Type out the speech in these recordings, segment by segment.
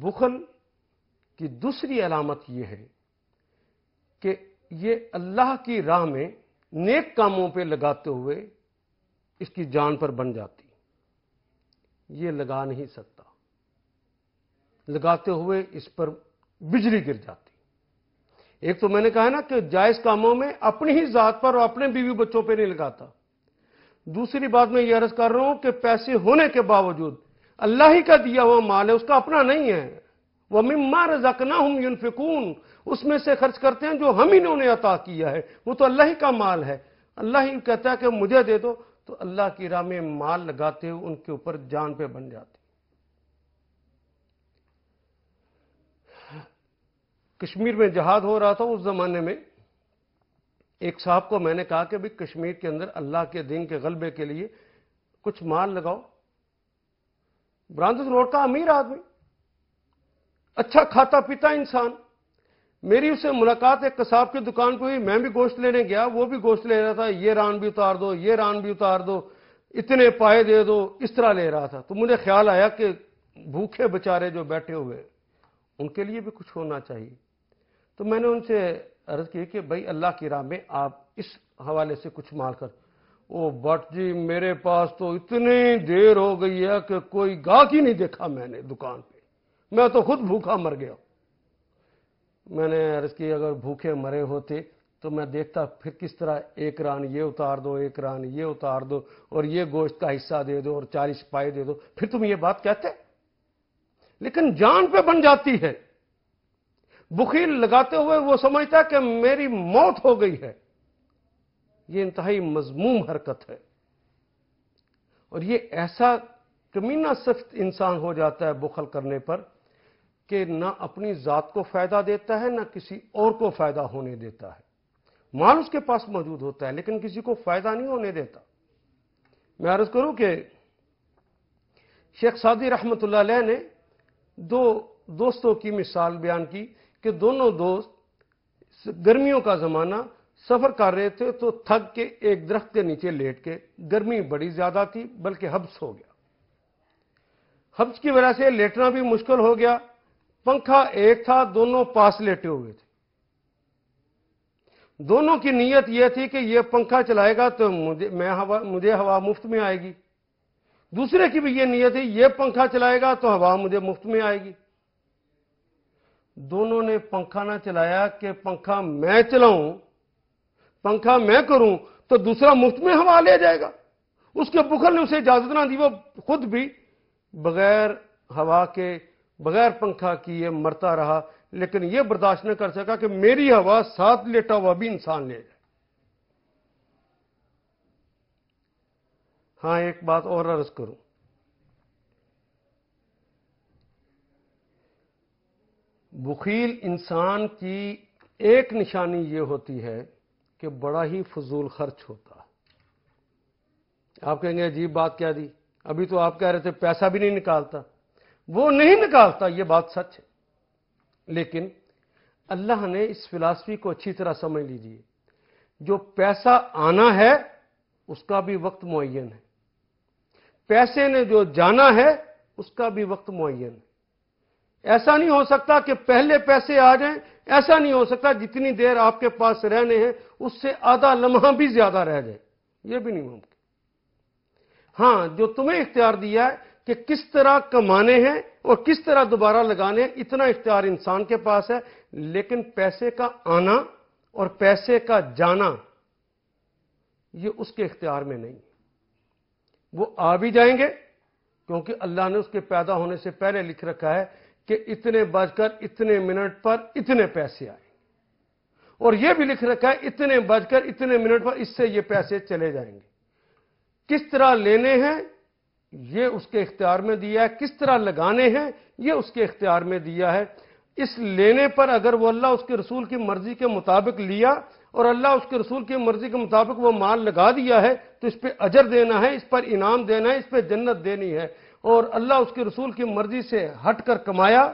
बुखल की दूसरी अलामत यह है कि यह अल्लाह की राह में नेक कामों पर लगाते हुए इसकी जान पर बन जाती यह लगा नहीं सकता लगाते हुए इस पर बिजली गिर जाती एक तो मैंने कहा ना कि जायज कामों में अपनी ही जात पर और अपने बीवी बच्चों पे नहीं लगाता दूसरी बात मैं यह अर्ज कर रहा हूं कि पैसे होने के बावजूद अल्लाह ही का दिया हुआ माल है उसका अपना नहीं है वह मिम्मा रजकना हम यूनफिकून उसमें से खर्च करते हैं जो हम ही ने उन्हें अता किया है वो तो अल्लाह ही का माल है अल्लाह ही कहता है कि मुझे दे दो तो अल्लाह की राह में माल लगाते हुए उनके ऊपर जान पे बन जाती कश्मीर में जहाद हो रहा था उस जमाने में एक साहब को मैंने कहा कि भाई कश्मीर के अंदर अल्लाह के दिन के गलबे के लिए कुछ माल लगाओ ब्रांतिस रोड का अमीर आदमी अच्छा खाता पीता इंसान मेरी उससे मुलाकात एक कसाब की दुकान पर हुई मैं भी गोश्त लेने गया वो भी गोश्त ले रहा था ये रान भी उतार दो ये रान भी उतार दो इतने पाए दे दो इस तरह ले रहा था तो मुझे ख्याल आया कि भूखे बेचारे जो बैठे हुए उनके लिए भी कुछ होना चाहिए तो मैंने उनसे अर्ज की कि भाई अल्लाह की राह में आप इस हवाले से कुछ माल कर ओ भट जी मेरे पास तो इतनी देर हो गई है कि कोई गाक ही नहीं देखा मैंने दुकान पे मैं तो खुद भूखा मर गया मैंने अर्ज की अगर भूखे मरे होते तो मैं देखता फिर किस तरह एक रान ये उतार दो एक रान ये उतार दो और ये गोश्त का हिस्सा दे दो और चालीस पाए दे दो फिर तुम ये बात कहते लेकिन जान पे बन जाती है बुखील लगाते हुए वो समझता कि मेरी मौत हो गई है ये इंतहाई मजमूम हरकत है और यह ऐसा कमीना सख्त इंसान हो जाता है बुखल करने पर कि ना अपनी ज़ात को फ़ायदा देता है ना किसी और को फ़ायदा होने देता है माल उसके पास मौजूद होता है लेकिन किसी को फ़ायदा नहीं होने देता मैं अर्ज़ करूं कि शेख सादी रहमत ने दो दोस्तों की मिसाल बयान की कि दोनों दोस्त गर्मियों का ज़माना सफर कर रहे थे तो थक के एक दरख्त के नीचे लेट के गर्मी बड़ी ज्यादा थी बल्कि हब्स हो गया हब्स की वजह से लेटना भी मुश्किल हो गया पंखा एक था दोनों पास लेटे हुए थे दोनों की नीयत यह थी कि यह पंखा चलाएगा तो मुझे मैं हवा मुझे हवा मुफ्त में आएगी दूसरे की भी यह नीयत है यह पंखा चलाएगा तो हवा मुझे मुफ्त में आएगी दोनों ने पंखा ना चलाया कि पंखा मैं चलाऊं पंखा मैं करूं तो दूसरा मुफ्त में हवा ले जाएगा उसके बुखल ने उसे इजाजत ना दी वो खुद भी बगैर हवा के बगैर पंखा किए मरता रहा लेकिन यह बर्दाश्त न कर सका कि मेरी हवा साथ लेटा हुआ भी इंसान ले जाए हां एक बात और अर्ज करूं बुखील इंसान की एक निशानी यह होती है कि बड़ा ही फजूल खर्च होता आप कहेंगे अजीब बात क्या दी अभी तो आप कह रहे थे पैसा भी नहीं निकालता वो नहीं निकालता ये बात सच है लेकिन अल्लाह ने इस फिलासफी को अच्छी तरह समझ लीजिए जो पैसा आना है उसका भी वक्त मुन है पैसे ने जो जाना है उसका भी वक्त मुन है ऐसा नहीं हो सकता कि पहले पैसे आ जाएं ऐसा नहीं हो सकता जितनी देर आपके पास रहने हैं उससे आधा लम्हा भी ज्यादा रह जाए यह भी नहीं मुमकिन हां जो तुम्हें इख्तियार दिया है कि किस तरह कमाने हैं और किस तरह दोबारा लगाने हैं इतना इख्तियार इंसान के पास है लेकिन पैसे का आना और पैसे का जाना ये उसके इख्तियार में नहीं वो आ भी जाएंगे क्योंकि अल्लाह ने उसके पैदा होने से पहले लिख रखा है कि इतने बजकर इतने मिनट पर इतने पैसे आए और यह भी लिख रखा है इतने बजकर इतने मिनट पर इससे ये पैसे चले जाएंगे किस तरह लेने हैं ये उसके इख्तियार में दिया है किस तरह लगाने हैं ये उसके इख्तियार में दिया है इस लेने पर अगर वो अल्लाह उसके रसूल की मर्जी के मुताबिक लिया और अल्लाह उसके रसूल की मर्जी के मुताबिक वो माल लगा दिया है तो इस पर अजर देना है इस पर इनाम देना है इस पर जन्नत देनी है और अल्लाह उसके रसूल की मर्जी से हटकर कमाया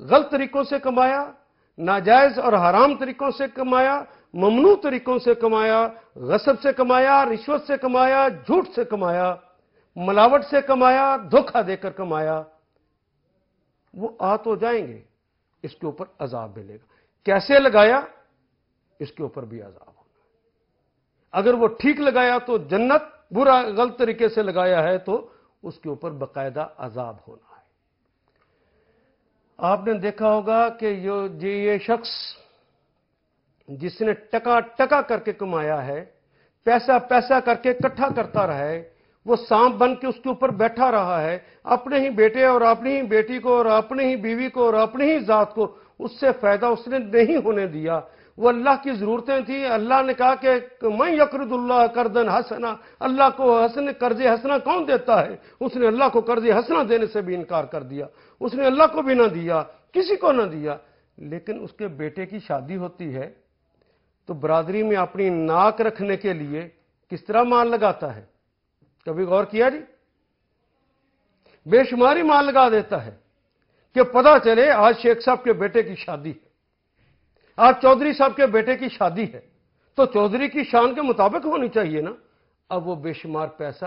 गलत तरीकों से कमाया नाजायज और हराम तरीकों से कमाया ममनू तरीकों से कमाया गसब से कमाया रिश्वत से कमाया झूठ से कमाया मिलावट से कमाया धोखा देकर कमाया वो आ तो जाएंगे इसके ऊपर अजाब मिलेगा कैसे लगाया इसके ऊपर भी अजाब होगा अगर वो ठीक लगाया तो जन्नत बुरा गलत तरीके से लगाया है तो उसके ऊपर बाकायदा अजाब होना है आपने देखा होगा कि यो ये शख्स जिसने टका टका करके कमाया है पैसा पैसा करके इकट्ठा करता रहा है वो सांप बन के उसके ऊपर बैठा रहा है अपने ही बेटे और अपनी ही बेटी को और अपनी ही बीवी को और अपनी ही जात को उससे फायदा उसने नहीं होने दिया वो अल्लाह की ज़रूरतें थी अल्लाह ने कहा कि मैं यकरदुल्ला करदन हसना अल्लाह को हसन कर्ज हसना कौन देता है उसने अल्लाह को कर्ज हसना देने से भी इनकार कर दिया उसने अल्लाह को भी ना दिया किसी को ना दिया लेकिन उसके बेटे की शादी होती है तो बरादरी में अपनी नाक रखने के लिए किस तरह माल लगाता है कभी गौर किया जी बेशुमारी माल लगा देता है कि पता चले आज शेख साहब के बेटे की शादी है आज चौधरी साहब के बेटे की शादी है तो चौधरी की शान के मुताबिक होनी चाहिए ना अब वो बेशुमार पैसा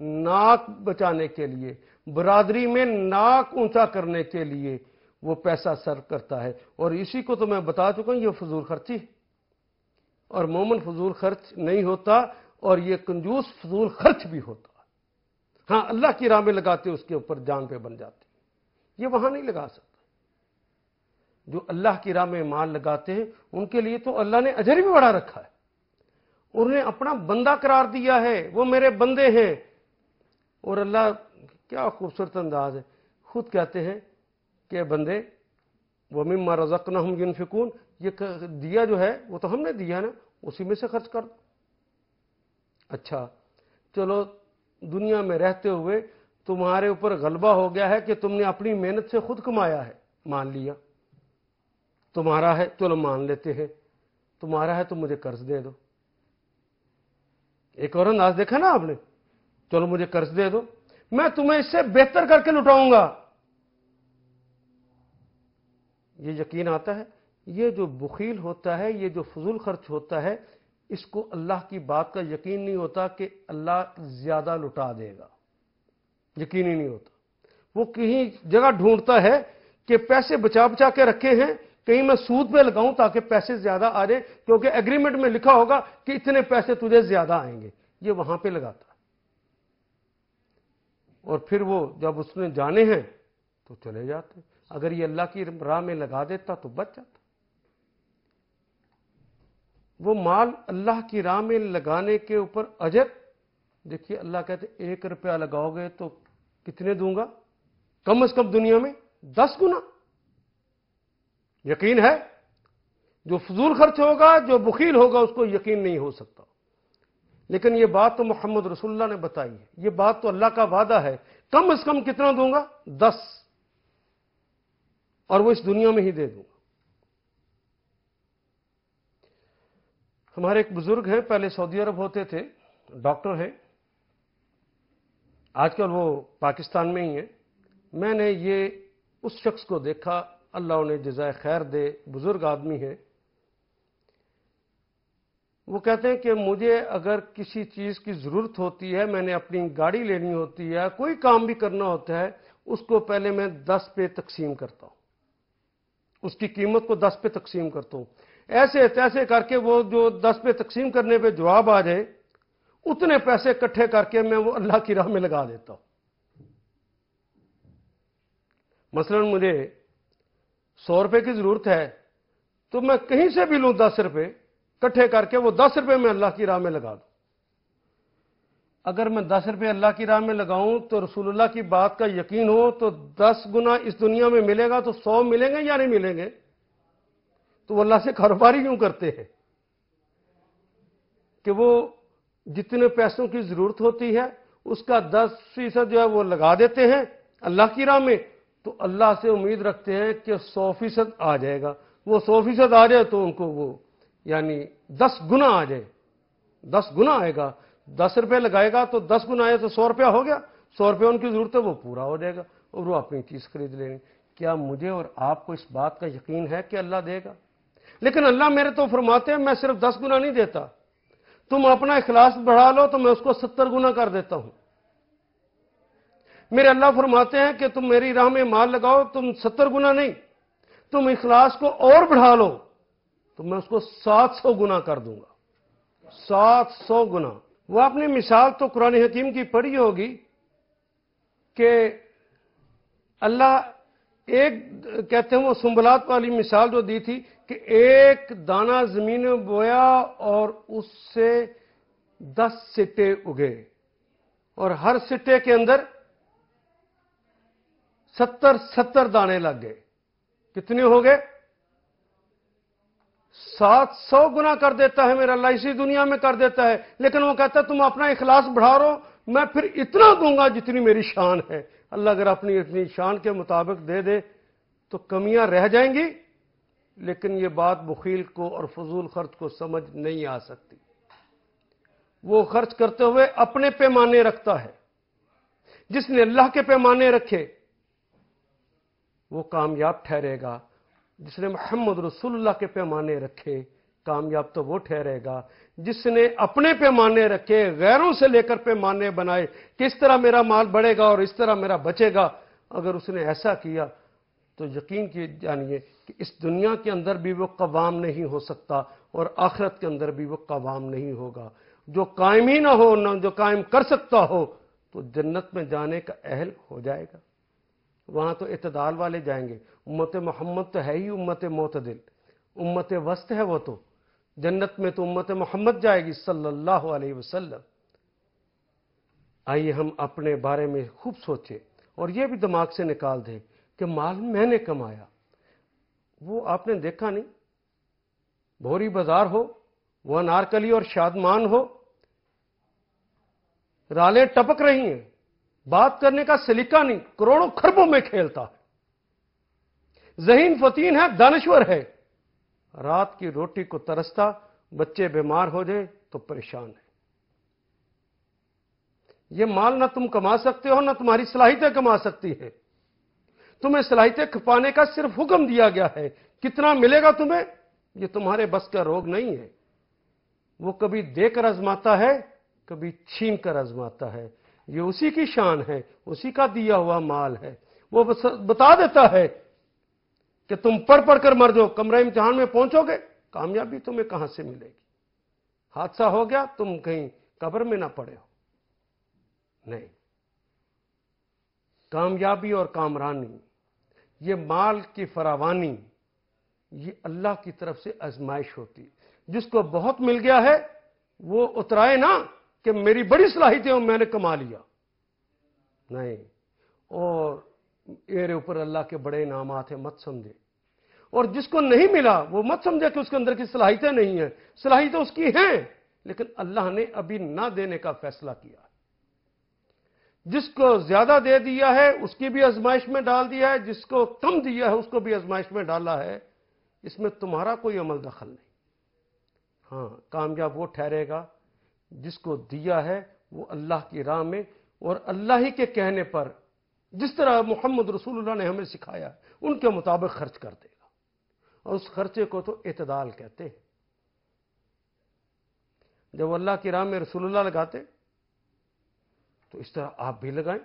नाक बचाने के लिए बरादरी में नाक ऊंचा करने के लिए वो पैसा सर्व करता है और इसी को तो मैं बता चुका हूं ये फजूल खर्ची है और मोमन फजूल खर्च नहीं होता और ये कंजूस फजूल खर्च भी होता हाँ अल्लाह की राह में लगाते उसके ऊपर जान पे बन जाती ये वहां नहीं लगा सकते जो अल्लाह की राह में माल लगाते हैं उनके लिए तो अल्लाह ने अजर भी बढ़ा रखा है उन्हें अपना बंदा करार दिया है वो मेरे बंदे हैं और अल्लाह क्या खूबसूरत अंदाज है खुद कहते हैं कि बंदे वमिम रजक न हम यूनफिकून ये दिया जो है वो तो हमने दिया ना उसी में से खर्च कर दो अच्छा चलो दुनिया में रहते हुए तुम्हारे ऊपर गलबा हो गया है कि तुमने अपनी मेहनत से खुद कमाया है मान लिया तुम्हारा है चलो तो मान लेते हैं तुम्हारा है तो मुझे कर्ज दे दो एक और अंदाज देखा ना आपने चलो मुझे कर्ज दे दो मैं तुम्हें इससे बेहतर करके लुटाऊंगा ये यकीन आता है ये जो बुखील होता है ये जो फजूल खर्च होता है इसको अल्लाह की बात का यकीन नहीं होता कि अल्लाह ज्यादा लुटा देगा यकीन ही नहीं होता वो कहीं जगह ढूंढता है कि पैसे बचा बचा के रखे हैं कहीं मैं सूद पे लगाऊं ताकि पैसे ज्यादा आ जाए क्योंकि एग्रीमेंट में लिखा होगा कि इतने पैसे तुझे ज्यादा आएंगे ये वहां पे लगाता और फिर वो जब उसने जाने हैं तो चले जाते अगर ये अल्लाह की राह में लगा देता तो बच जाता वो माल अल्लाह की राह में लगाने के ऊपर अजर देखिए अल्लाह कहते एक रुपया लगाओगे तो कितने दूंगा कम अज कम दुनिया में दस गुना यकीन है जो फजूल खर्च होगा जो बुखील होगा उसको यकीन नहीं हो सकता लेकिन यह बात तो मोहम्मद रसुल्ला ने बताई है यह बात तो अल्लाह का वादा है कम से कम कितना दूंगा दस और वो इस दुनिया में ही दे दूंगा हमारे एक बुजुर्ग हैं पहले सऊदी अरब होते थे डॉक्टर हैं आजकल वो पाकिस्तान में ही हैं मैंने ये उस शख्स को देखा अल्लाह उन्हें जजाय खैर दे बुज़ुर्ग आदमी है वो कहते हैं कि मुझे अगर किसी चीज़ की ज़रूरत होती है मैंने अपनी गाड़ी लेनी होती है कोई काम भी करना होता है उसको पहले मैं दस पे तकसीम करता हूं उसकी कीमत को दस पे तकसीम करता हूं ऐसे तैसे करके वो जो दस पे तकसीम करने पे जवाब आ जाए उतने पैसे इकट्ठे करके मैं वो अल्लाह की राह में लगा देता हूं मसलन मुझे सौ रुपए की जरूरत है तो मैं कहीं से भी लूं दस रुपए इकट्ठे करके वो दस रुपए मैं अल्लाह की राह में लगा दूं अगर मैं दस रुपए अल्लाह की राह में लगाऊं तो रसूलुल्लाह की बात का यकीन हो तो दस गुना इस दुनिया में मिलेगा तो सौ मिलेंगे या नहीं मिलेंगे तो वो अल्लाह से कारोबारी क्यों करते हैं कि वो जितने पैसों की जरूरत होती है उसका दस फीसद जो है वो लगा देते हैं अल्लाह की राह में तो अल्लाह से उम्मीद रखते हैं कि सौ फीसद आ जाएगा वो सौ फीसद आ जाए तो उनको वो यानी दस गुना आ जाए दस गुना आएगा दस रुपये लगाएगा तो दस गुना आए तो सौ रुपया हो गया सौ रुपये उनकी जरूरत है वो पूरा हो जाएगा और वो अपनी चीज़ खरीद लेंगे क्या मुझे और आपको इस बात का यकीन है कि अल्लाह देगा लेकिन अल्लाह मेरे तो फरमाते हैं मैं सिर्फ दस गुना नहीं देता तुम अपना इखलास बढ़ा लो तो मैं उसको सत्तर गुना कर देता हूं मेरे अल्लाह फरमाते हैं कि तुम मेरी राह में माल लगाओ तुम सत्तर गुना नहीं तुम इखलास को और बढ़ा लो तो मैं उसको सात सौ गुना कर दूंगा सात सौ गुना वो आपने मिसाल तो कुरान हकीम की पढ़ी होगी कि अल्लाह एक कहते हैं वो सुंबलात वाली मिसाल जो दी थी कि एक दाना जमीन में बोया और उससे दस सिटे उगे और हर सिटे के अंदर सत्तर सत्तर दाने लग गए कितने हो गए सात सौ गुना कर देता है मेरा अल्लाह इसी दुनिया में कर देता है लेकिन वो कहता है तुम अपना इखलास बढ़ा रो मैं फिर इतना दूंगा जितनी मेरी शान है अल्लाह अगर अपनी इतनी शान के मुताबिक दे दे तो कमियां रह जाएंगी लेकिन ये बात बखील को और फजूल खर्च को समझ नहीं आ सकती वो खर्च करते हुए अपने पैमाने रखता है जिसने अल्लाह के पैमाने रखे वो कामयाब ठहरेगा जिसने मोहम्मद रसुल्ला के पैमाने रखे कामयाब तो वो ठहरेगा जिसने अपने पैमाने रखे गैरों से लेकर पैमाने बनाए किस तरह मेरा माल बढ़ेगा और इस तरह मेरा बचेगा अगर उसने ऐसा किया तो यकीन की जानिए कि इस दुनिया के अंदर भी वो कवाम नहीं हो सकता और आखरत के अंदर भी वो कवाम नहीं होगा जो कायम ही ना हो ना जो कायम कर सकता हो तो जन्नत में जाने का अहल हो जाएगा वहाँ तो इतदाल वाले जाएंगे उम्मत मोहम्मद तो है ही उम्मत मोतदिल उम्मत वस्त है वो तो जन्नत में तो उम्मत मोहम्मद जाएगी सल्लल्लाहु अलैहि वसल्लम आइए हम अपने बारे में खूब सोचें और ये भी दिमाग से निकाल दें कि माल मैंने कमाया वो आपने देखा नहीं भोरी बाजार हो वह अनारकली और शादमान हो रालें टपक रही हैं बात करने का सिलिका नहीं करोड़ों खरबों में खेलता है जहीन फतीन है दानश्वर है रात की रोटी को तरसता बच्चे बीमार हो जाए तो परेशान है यह माल ना तुम कमा सकते हो ना तुम्हारी सलाहितें कमा सकती है तुम्हें सलाहितें खपाने का सिर्फ हुक्म दिया गया है कितना मिलेगा तुम्हें यह तुम्हारे बस का रोग नहीं है वो कभी देकर आजमाता है कभी छीन कर आजमाता है ये उसी की शान है उसी का दिया हुआ माल है वो बता देता है कि तुम पढ़ पढ़ कर मर जाओ कमरा इम्तिहान में पहुंचोगे कामयाबी तुम्हें कहां से मिलेगी हादसा हो गया तुम कहीं कब्र में ना पड़े हो नहीं कामयाबी और कामरानी ये माल की फरावानी ये अल्लाह की तरफ से आजमाइश होती जिसको बहुत मिल गया है वो उतराए ना कि मेरी बड़ी सलाहियतें मैंने कमा लिया नहीं और मेरे ऊपर अल्लाह के बड़े इनाम हैं मत समझे और जिसको नहीं मिला वो मत समझे कि उसके अंदर की सलाहित नहीं है सलाहित उसकी हैं लेकिन अल्लाह ने अभी ना देने का फैसला किया जिसको ज्यादा दे दिया है उसकी भी आजमाइश में डाल दिया है जिसको कम दिया है उसको भी आजमाइश में डाला है इसमें तुम्हारा कोई अमल दखल नहीं हां कामयाब वो ठहरेगा जिसको दिया है वो अल्लाह की राह में और अल्लाह ही के कहने पर जिस तरह मोहम्मद रसूलुल्लाह ने हमें सिखाया उनके मुताबिक खर्च कर देगा और उस खर्चे को तो इतदाल कहते हैं जब अल्लाह की राह में रसूलुल्लाह लगाते तो इस तरह आप भी लगाएं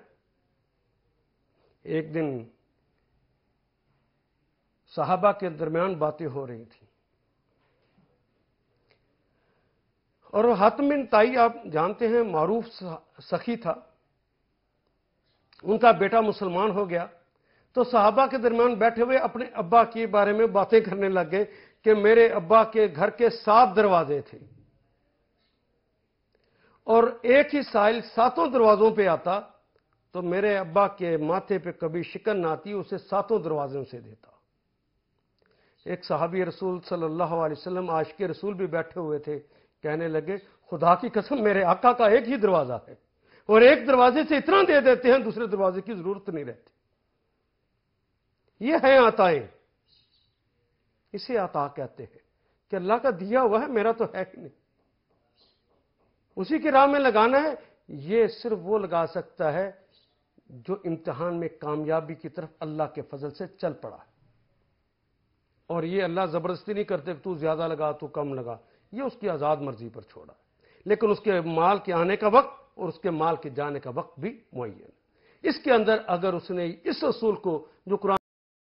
एक दिन साहबा के दरमियान बातें हो रही थी और हातम बिन ताई आप जानते हैं मारूफ सखी था उनका बेटा मुसलमान हो गया तो साहबा के दरमियान बैठे हुए अपने अब्बा के बारे में बातें करने लग गए कि मेरे अब्बा के घर के सात दरवाजे थे और एक ही साइल सातों दरवाजों पे आता तो मेरे अब्बा के माथे पे कभी शिकन ना आती उसे सातों दरवाजों से देता एक साहबी रसूल सल्लल्लाहु अलैहि वसल्लम आश के रसूल भी बैठे हुए थे कहने लगे खुदा की कसम मेरे आका का एक ही दरवाजा है और एक दरवाजे से इतना दे देते हैं दूसरे दरवाजे की जरूरत नहीं रहती ये है आताएं इसे आता कहते हैं कि अल्लाह का दिया हुआ है मेरा तो है ही नहीं उसी की राह में लगाना है ये सिर्फ वो लगा सकता है जो इम्तिहान में कामयाबी की तरफ अल्लाह के फजल से चल पड़ा है और ये अल्लाह जबरदस्ती नहीं करते तू ज्यादा लगा तू कम लगा ये उसकी आज़ाद मर्जी पर छोड़ा लेकिन उसके माल के आने का वक्त और उसके माल के जाने का वक्त भी मुन इसके अंदर अगर उसने इस असूल को जो कुरान